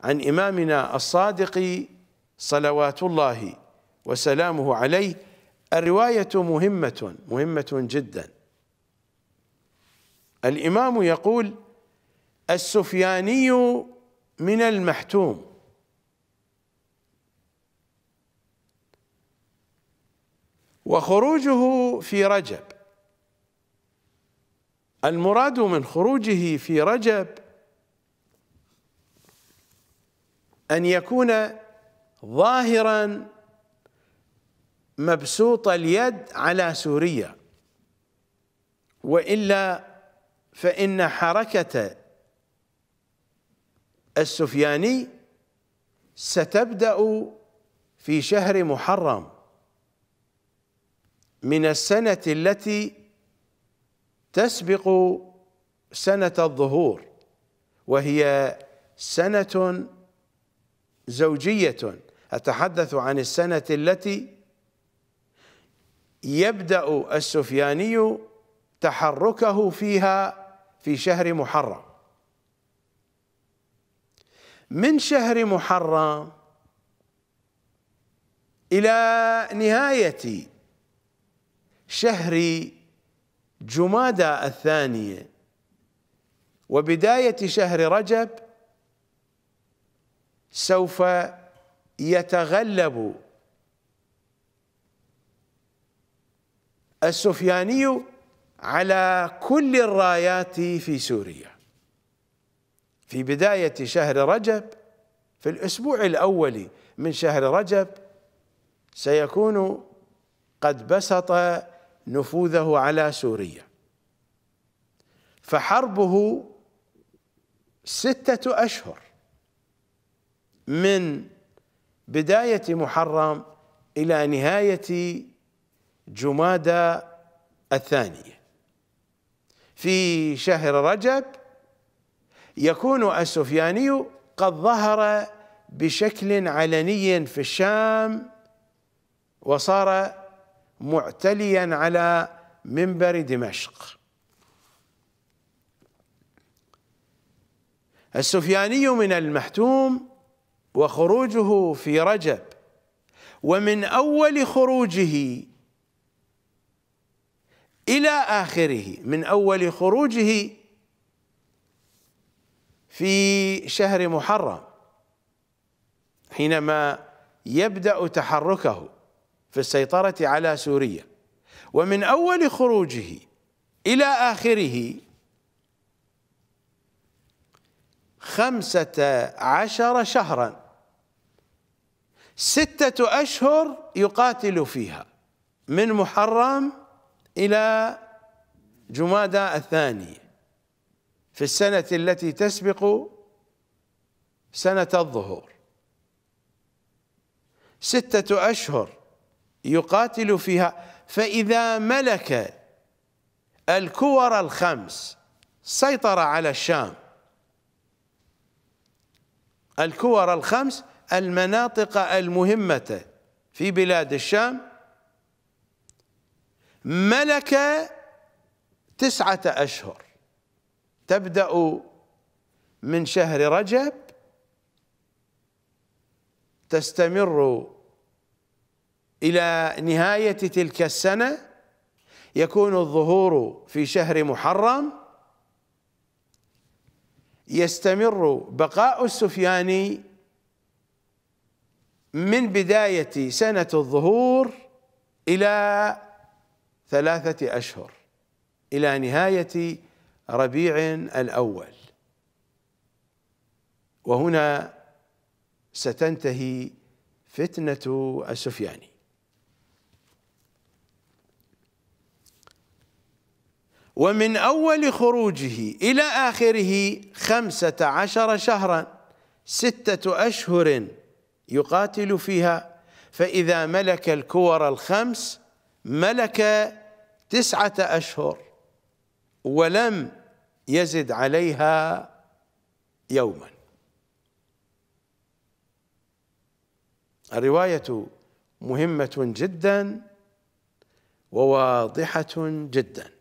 عن إمامنا الصادق صلوات الله وسلامه عليه الرواية مهمة مهمة جدا الإمام يقول السفياني من المحتوم وخروجه في رجب المراد من خروجه في رجب أن يكون ظاهرا مبسوط اليد على سوريا وإلا فإن حركة السفياني ستبدأ في شهر محرم من السنة التي تسبق سنة الظهور وهي سنة زوجية أتحدث عن السنة التي يبدأ السفياني تحركه فيها في شهر محرم من شهر محرم إلى نهاية شهر جمادى الثانية وبداية شهر رجب سوف يتغلب السفياني على كل الرايات في سوريا في بداية شهر رجب في الأسبوع الأول من شهر رجب سيكون قد بسط نفوذه على سوريا فحربه ستة أشهر من بداية محرم إلى نهاية جمادى الثانية في شهر رجب يكون السفياني قد ظهر بشكل علني في الشام وصار معتليا على منبر دمشق السفياني من المحتوم وخروجه في رجب ومن اول خروجه الى اخره من اول خروجه في شهر محرم حينما يبدا تحركه في السيطره على سوريا ومن اول خروجه الى اخره خمسه عشر شهرا ستة أشهر يقاتل فيها من محرم إلى جمادى الثانية في السنة التي تسبق سنة الظهور ستة أشهر يقاتل فيها فإذا ملك الكور الخمس سيطر على الشام الكور الخمس المناطق المهمة في بلاد الشام ملك تسعة أشهر تبدأ من شهر رجب تستمر إلى نهاية تلك السنة يكون الظهور في شهر محرم يستمر بقاء السفياني من بداية سنة الظهور إلى ثلاثة أشهر إلى نهاية ربيع الأول وهنا ستنتهي فتنة السفياني ومن أول خروجه إلى آخره خمسة عشر شهرا ستة أشهر يقاتل فيها فإذا ملك الكور الخمس ملك تسعة أشهر ولم يزد عليها يوما الرواية مهمة جدا وواضحة جداً